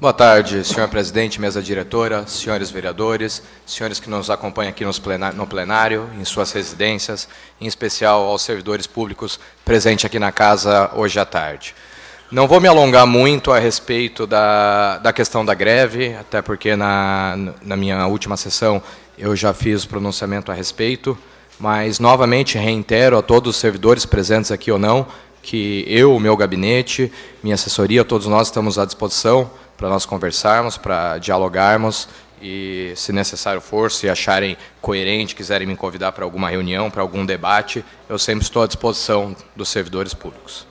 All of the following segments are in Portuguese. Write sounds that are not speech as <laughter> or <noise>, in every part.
Boa tarde, senhor presidente, mesa diretora, senhores vereadores, senhores que nos acompanham aqui no plenário, em suas residências, em especial aos servidores públicos presentes aqui na casa hoje à tarde. Não vou me alongar muito a respeito da, da questão da greve, até porque na, na minha última sessão eu já fiz pronunciamento a respeito, mas novamente reitero a todos os servidores presentes aqui ou não, que eu, o meu gabinete, minha assessoria, todos nós estamos à disposição para nós conversarmos, para dialogarmos e, se necessário for, se acharem coerente, quiserem me convidar para alguma reunião, para algum debate, eu sempre estou à disposição dos servidores públicos.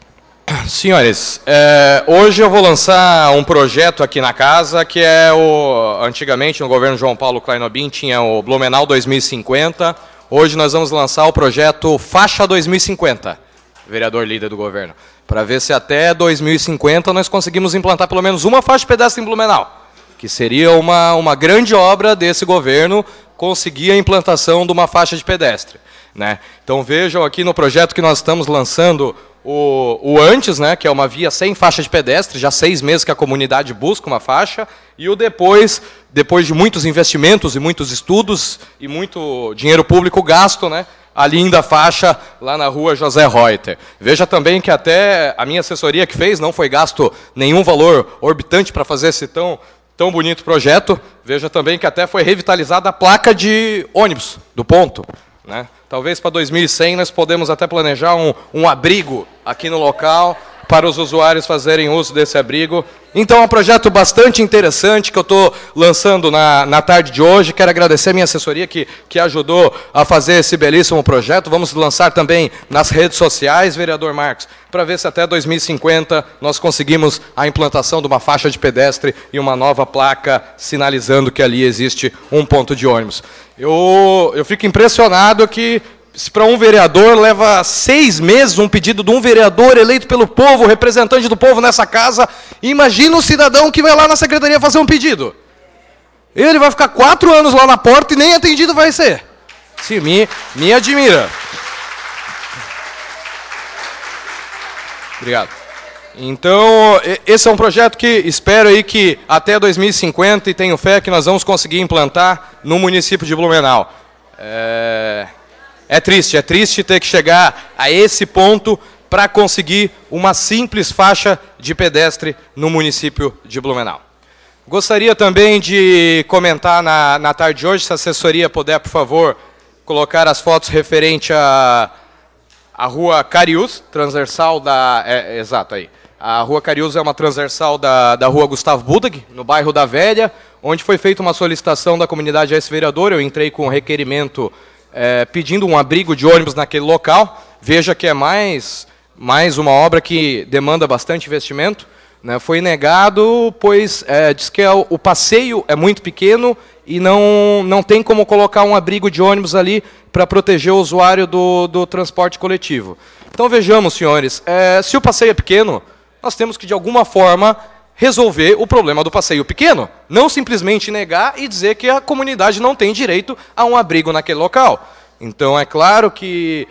<clears throat> Senhores, é, hoje eu vou lançar um projeto aqui na casa que é o. Antigamente, no governo João Paulo Kleinobin, tinha o Blumenau 2050. Hoje nós vamos lançar o projeto Faixa 2050, vereador líder do governo para ver se até 2050 nós conseguimos implantar pelo menos uma faixa de pedestre em Blumenau, que seria uma, uma grande obra desse governo conseguir a implantação de uma faixa de pedestre. Né? Então vejam aqui no projeto que nós estamos lançando o, o, antes, né, que é uma via sem faixa de pedestre, já seis meses que a comunidade busca uma faixa, e o depois, depois de muitos investimentos e muitos estudos e muito dinheiro público gasto, né, a linda faixa lá na rua José Reuter. Veja também que até a minha assessoria que fez, não foi gasto nenhum valor orbitante para fazer esse tão, tão bonito projeto. Veja também que até foi revitalizada a placa de ônibus do ponto. Né? Talvez para 2100 nós podemos até planejar um, um abrigo aqui no local para os usuários fazerem uso desse abrigo. Então é um projeto bastante interessante que eu estou lançando na, na tarde de hoje. Quero agradecer a minha assessoria que, que ajudou a fazer esse belíssimo projeto. Vamos lançar também nas redes sociais, vereador Marcos, para ver se até 2050 nós conseguimos a implantação de uma faixa de pedestre e uma nova placa sinalizando que ali existe um ponto de ônibus. Eu, eu fico impressionado que se para um vereador leva seis meses um pedido de um vereador eleito pelo povo, representante do povo nessa casa, imagina o cidadão que vai lá na secretaria fazer um pedido. Ele vai ficar quatro anos lá na porta e nem atendido vai ser. Sim, me, me admira. Obrigado. Então, esse é um projeto que espero aí que até 2050, e tenho fé que nós vamos conseguir implantar no município de Blumenau. É... É triste, é triste ter que chegar a esse ponto para conseguir uma simples faixa de pedestre no município de Blumenau. Gostaria também de comentar na, na tarde de hoje, se a assessoria puder, por favor, colocar as fotos referente à a, a rua Carius, transversal da... É, é, exato, aí. A rua Carius é uma transversal da, da rua Gustavo Budag, no bairro da Velha, onde foi feita uma solicitação da comunidade esse vereadora Eu entrei com um requerimento é, pedindo um abrigo de ônibus naquele local. Veja que é mais, mais uma obra que demanda bastante investimento. Né? Foi negado, pois é, diz que é o, o passeio é muito pequeno e não, não tem como colocar um abrigo de ônibus ali para proteger o usuário do, do transporte coletivo. Então vejamos, senhores, é, se o passeio é pequeno, nós temos que, de alguma forma, resolver o problema do passeio pequeno, não simplesmente negar e dizer que a comunidade não tem direito a um abrigo naquele local. Então é claro que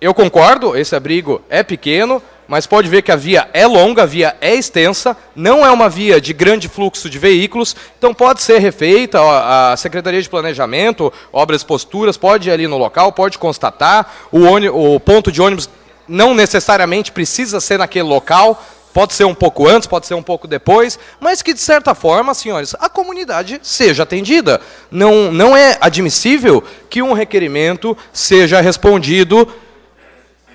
eu concordo, esse abrigo é pequeno, mas pode ver que a via é longa, a via é extensa, não é uma via de grande fluxo de veículos, então pode ser refeita, a Secretaria de Planejamento, Obras e Posturas, pode ir ali no local, pode constatar, o, ônibus, o ponto de ônibus não necessariamente precisa ser naquele local, Pode ser um pouco antes, pode ser um pouco depois, mas que, de certa forma, senhores, a comunidade seja atendida. Não, não é admissível que um requerimento seja respondido,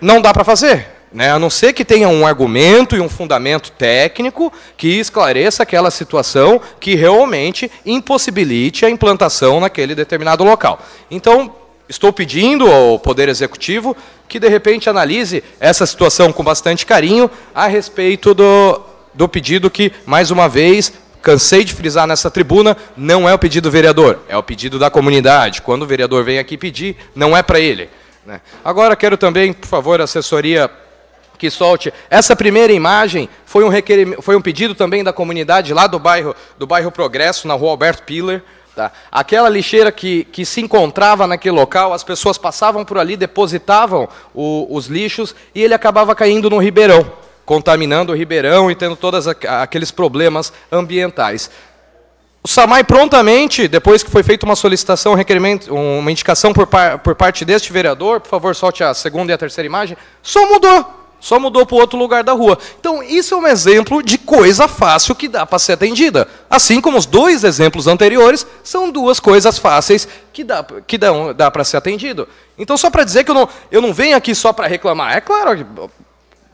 não dá para fazer. Né? A não ser que tenha um argumento e um fundamento técnico que esclareça aquela situação que realmente impossibilite a implantação naquele determinado local. Então, Estou pedindo ao Poder Executivo que, de repente, analise essa situação com bastante carinho a respeito do, do pedido que, mais uma vez, cansei de frisar nessa tribuna, não é o pedido do vereador, é o pedido da comunidade. Quando o vereador vem aqui pedir, não é para ele. Né? Agora, quero também, por favor, assessoria que solte. Essa primeira imagem foi um, foi um pedido também da comunidade lá do bairro, do bairro Progresso, na rua Alberto Piller, Tá? Aquela lixeira que, que se encontrava naquele local, as pessoas passavam por ali, depositavam o, os lixos e ele acabava caindo no ribeirão, contaminando o ribeirão e tendo todos aqueles problemas ambientais. O SAMAI prontamente, depois que foi feita uma solicitação, um requerimento, uma indicação por, par, por parte deste vereador, por favor, solte a segunda e a terceira imagem, só mudou. Só mudou para outro lugar da rua. Então, isso é um exemplo de coisa fácil que dá para ser atendida. Assim como os dois exemplos anteriores são duas coisas fáceis que dá, que dá, dá para ser atendido. Então, só para dizer que eu não, eu não venho aqui só para reclamar. É claro,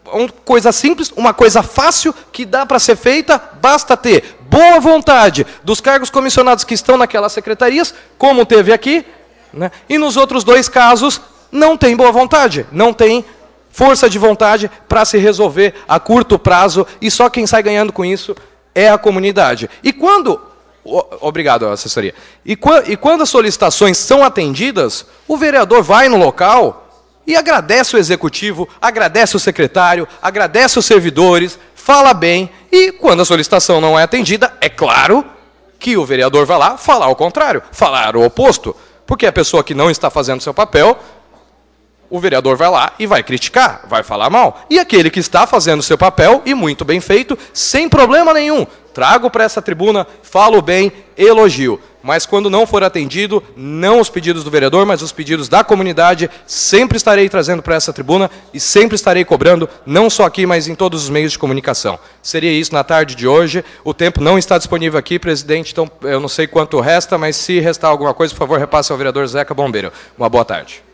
é uma coisa simples, uma coisa fácil que dá para ser feita, basta ter boa vontade dos cargos comissionados que estão naquelas secretarias, como teve aqui, né? e nos outros dois casos, não tem boa vontade, não tem força de vontade para se resolver a curto prazo e só quem sai ganhando com isso é a comunidade. E quando. Obrigado, assessoria. E, e quando as solicitações são atendidas, o vereador vai no local e agradece o executivo, agradece o secretário, agradece os servidores, fala bem, e quando a solicitação não é atendida, é claro que o vereador vai lá falar o contrário, falar o oposto, porque a pessoa que não está fazendo seu papel o vereador vai lá e vai criticar, vai falar mal. E aquele que está fazendo seu papel, e muito bem feito, sem problema nenhum, trago para essa tribuna, falo bem, elogio. Mas quando não for atendido, não os pedidos do vereador, mas os pedidos da comunidade, sempre estarei trazendo para essa tribuna e sempre estarei cobrando, não só aqui, mas em todos os meios de comunicação. Seria isso na tarde de hoje. O tempo não está disponível aqui, presidente, então eu não sei quanto resta, mas se restar alguma coisa, por favor, repasse ao vereador Zeca Bombeiro. Uma boa tarde.